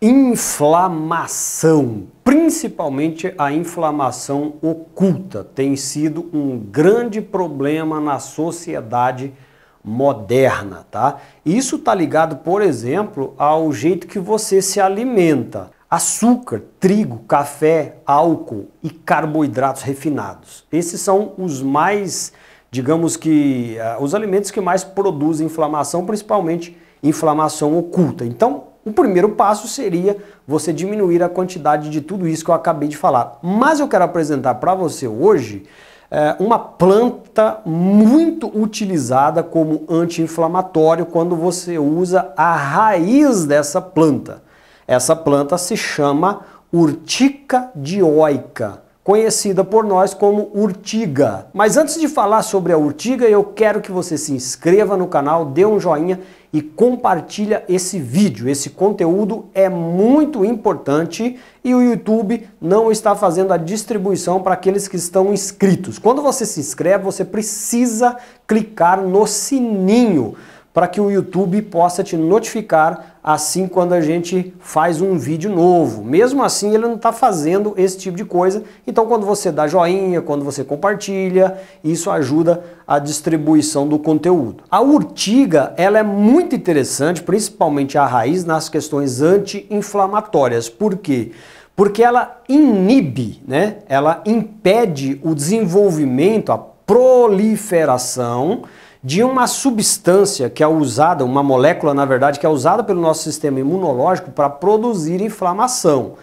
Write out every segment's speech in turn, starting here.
Inflamação, principalmente a inflamação oculta, tem sido um grande problema na sociedade moderna, tá? Isso está ligado, por exemplo, ao jeito que você se alimenta. Açúcar, trigo, café, álcool e carboidratos refinados. Esses são os mais, digamos que, eh, os alimentos que mais produzem inflamação, principalmente inflamação oculta. Então, o primeiro passo seria você diminuir a quantidade de tudo isso que eu acabei de falar. Mas eu quero apresentar para você hoje é, uma planta muito utilizada como anti-inflamatório quando você usa a raiz dessa planta. Essa planta se chama urtica dioica conhecida por nós como urtiga. Mas antes de falar sobre a urtiga, eu quero que você se inscreva no canal, dê um joinha e compartilha esse vídeo. Esse conteúdo é muito importante e o YouTube não está fazendo a distribuição para aqueles que estão inscritos. Quando você se inscreve, você precisa clicar no sininho para que o YouTube possa te notificar assim quando a gente faz um vídeo novo. Mesmo assim, ele não está fazendo esse tipo de coisa. Então, quando você dá joinha, quando você compartilha, isso ajuda a distribuição do conteúdo. A urtiga, ela é muito interessante, principalmente a raiz, nas questões anti-inflamatórias. Por quê? Porque ela inibe, né? Ela impede o desenvolvimento, a proliferação de uma substância que é usada, uma molécula, na verdade, que é usada pelo nosso sistema imunológico para produzir inflamação.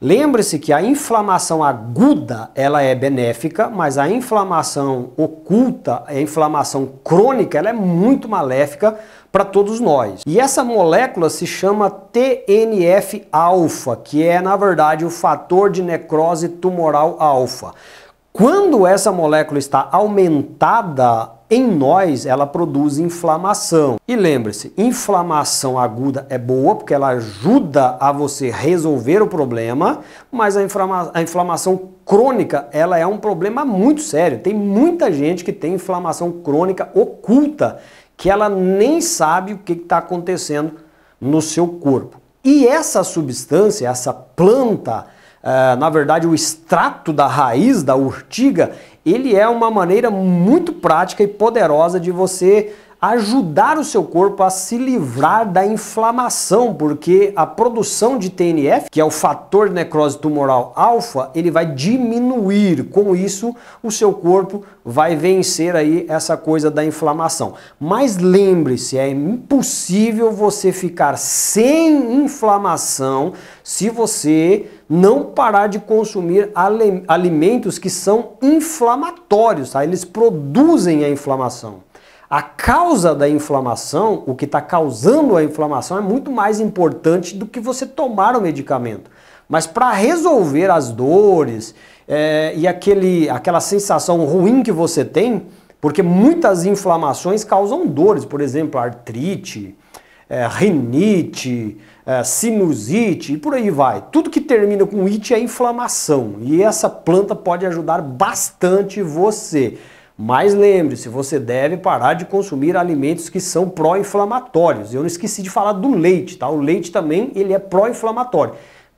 Lembre-se que a inflamação aguda, ela é benéfica, mas a inflamação oculta, a inflamação crônica, ela é muito maléfica para todos nós. E essa molécula se chama TNF-alfa, que é, na verdade, o fator de necrose tumoral alfa. Quando essa molécula está aumentada em nós, ela produz inflamação. E lembre-se, inflamação aguda é boa porque ela ajuda a você resolver o problema, mas a, inflama a inflamação crônica, ela é um problema muito sério. Tem muita gente que tem inflamação crônica oculta, que ela nem sabe o que está acontecendo no seu corpo. E essa substância, essa planta, ah, na verdade, o extrato da raiz da urtiga, ele é uma maneira muito prática e poderosa de você ajudar o seu corpo a se livrar da inflamação, porque a produção de TNF, que é o fator de necrose tumoral alfa, ele vai diminuir. Com isso, o seu corpo vai vencer aí essa coisa da inflamação. Mas lembre-se, é impossível você ficar sem inflamação se você não parar de consumir alimentos que são inflamatórios, tá? Eles produzem a inflamação. A causa da inflamação, o que está causando a inflamação, é muito mais importante do que você tomar o medicamento. Mas para resolver as dores é, e aquele, aquela sensação ruim que você tem, porque muitas inflamações causam dores, por exemplo, artrite, é, rinite, é, sinusite e por aí vai. Tudo que termina com it é inflamação e essa planta pode ajudar bastante você. Mas lembre-se, você deve parar de consumir alimentos que são pró-inflamatórios. Eu não esqueci de falar do leite, tá? O leite também ele é pró-inflamatório.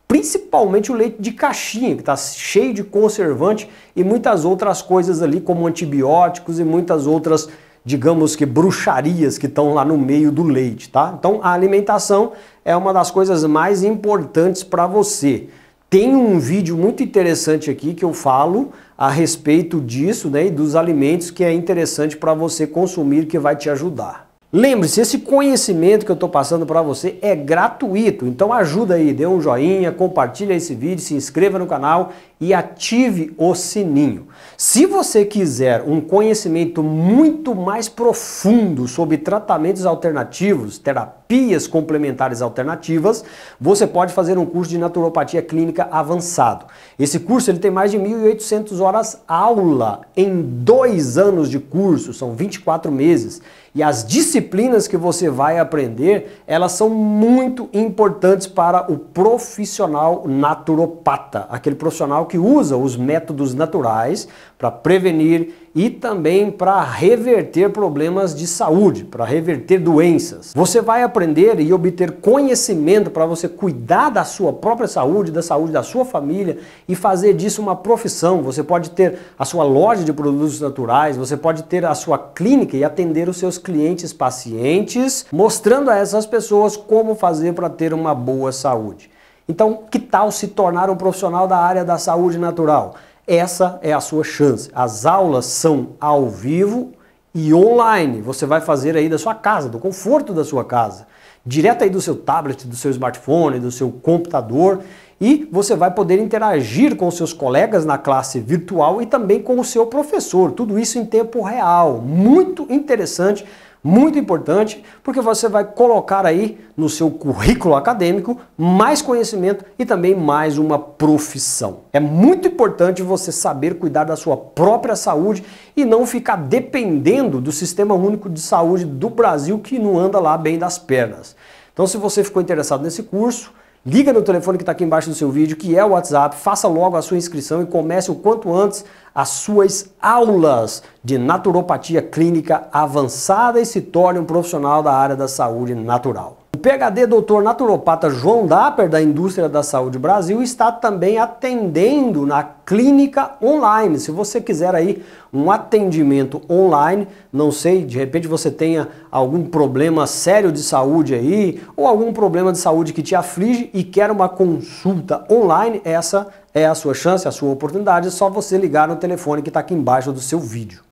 Principalmente o leite de caixinha, que está cheio de conservante e muitas outras coisas ali, como antibióticos e muitas outras, digamos que bruxarias que estão lá no meio do leite, tá? Então a alimentação é uma das coisas mais importantes para você. Tem um vídeo muito interessante aqui que eu falo a respeito disso né, e dos alimentos que é interessante para você consumir que vai te ajudar. Lembre-se, esse conhecimento que eu estou passando para você é gratuito, então ajuda aí, dê um joinha, compartilha esse vídeo, se inscreva no canal e ative o sininho. Se você quiser um conhecimento muito mais profundo sobre tratamentos alternativos, terapias complementares alternativas, você pode fazer um curso de naturopatia clínica avançado. Esse curso ele tem mais de 1.800 horas aula em dois anos de curso, são 24 meses. E as disciplinas que você vai aprender, elas são muito importantes para o profissional naturopata, aquele profissional que usa os métodos naturais para prevenir e também para reverter problemas de saúde, para reverter doenças. Você vai aprender e obter conhecimento para você cuidar da sua própria saúde, da saúde da sua família e fazer disso uma profissão. Você pode ter a sua loja de produtos naturais, você pode ter a sua clínica e atender os seus clientes pacientes, mostrando a essas pessoas como fazer para ter uma boa saúde. Então, que tal se tornar um profissional da área da saúde natural? essa é a sua chance. As aulas são ao vivo e online. Você vai fazer aí da sua casa, do conforto da sua casa, direto aí do seu tablet, do seu smartphone, do seu computador, e você vai poder interagir com seus colegas na classe virtual e também com o seu professor. Tudo isso em tempo real. Muito interessante muito importante, porque você vai colocar aí no seu currículo acadêmico mais conhecimento e também mais uma profissão. É muito importante você saber cuidar da sua própria saúde e não ficar dependendo do Sistema Único de Saúde do Brasil que não anda lá bem das pernas. Então, se você ficou interessado nesse curso, Liga no telefone que está aqui embaixo do seu vídeo, que é o WhatsApp, faça logo a sua inscrição e comece o quanto antes as suas aulas de naturopatia clínica avançada e se torne um profissional da área da saúde natural. O PHD doutor naturopata João Dapper, da Indústria da Saúde Brasil, está também atendendo na clínica online. Se você quiser aí um atendimento online, não sei, de repente você tenha algum problema sério de saúde aí, ou algum problema de saúde que te aflige e quer uma consulta online, essa é a sua chance, a sua oportunidade, é só você ligar no telefone que está aqui embaixo do seu vídeo.